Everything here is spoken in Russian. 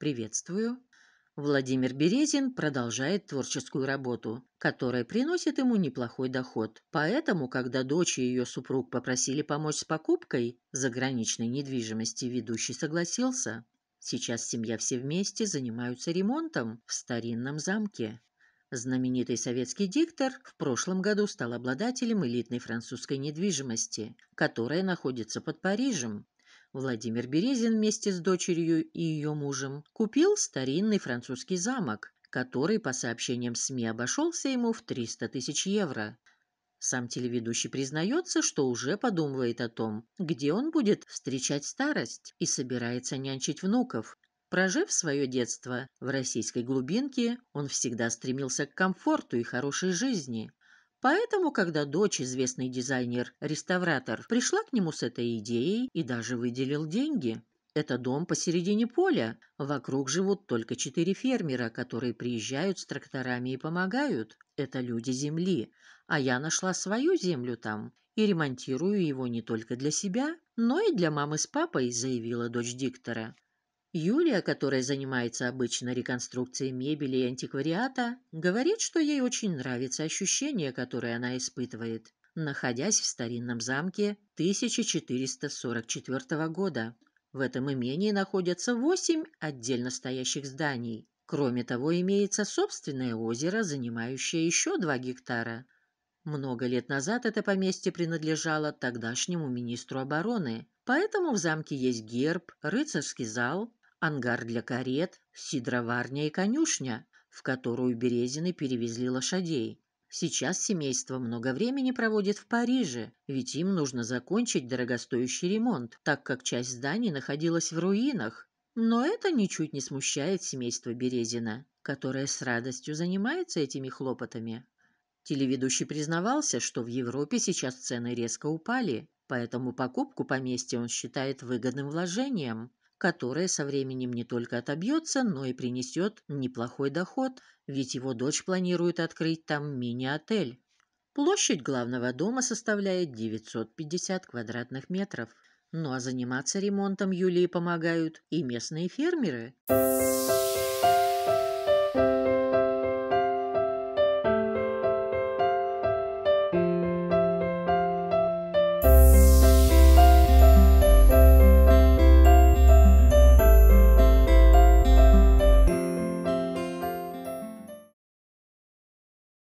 Приветствую. Владимир Березин продолжает творческую работу, которая приносит ему неплохой доход. Поэтому, когда дочь и ее супруг попросили помочь с покупкой заграничной недвижимости, ведущий согласился. Сейчас семья все вместе занимаются ремонтом в старинном замке. Знаменитый советский диктор в прошлом году стал обладателем элитной французской недвижимости, которая находится под Парижем. Владимир Березин вместе с дочерью и ее мужем купил старинный французский замок, который, по сообщениям СМИ, обошелся ему в 300 тысяч евро. Сам телеведущий признается, что уже подумывает о том, где он будет встречать старость и собирается нянчить внуков. Прожив свое детство в российской глубинке, он всегда стремился к комфорту и хорошей жизни. Поэтому, когда дочь, известный дизайнер-реставратор, пришла к нему с этой идеей и даже выделил деньги. Это дом посередине поля. Вокруг живут только четыре фермера, которые приезжают с тракторами и помогают. Это люди земли. А я нашла свою землю там и ремонтирую его не только для себя, но и для мамы с папой, заявила дочь диктора. Юлия, которая занимается обычно реконструкцией мебели и антиквариата, говорит, что ей очень нравится ощущение, которое она испытывает, находясь в старинном замке 1444 года. В этом имении находятся восемь отдельно стоящих зданий. Кроме того, имеется собственное озеро, занимающее еще два гектара. Много лет назад это поместье принадлежало тогдашнему министру обороны, поэтому в замке есть герб, рыцарский зал ангар для карет, сидроварня и конюшня, в которую Березины перевезли лошадей. Сейчас семейство много времени проводит в Париже, ведь им нужно закончить дорогостоящий ремонт, так как часть зданий находилась в руинах. Но это ничуть не смущает семейство Березина, которое с радостью занимается этими хлопотами. Телеведущий признавался, что в Европе сейчас цены резко упали, поэтому покупку поместья он считает выгодным вложением, которое со временем не только отобьется, но и принесет неплохой доход, ведь его дочь планирует открыть там мини-отель. Площадь главного дома составляет 950 квадратных метров. Ну а заниматься ремонтом Юлии помогают и местные фермеры.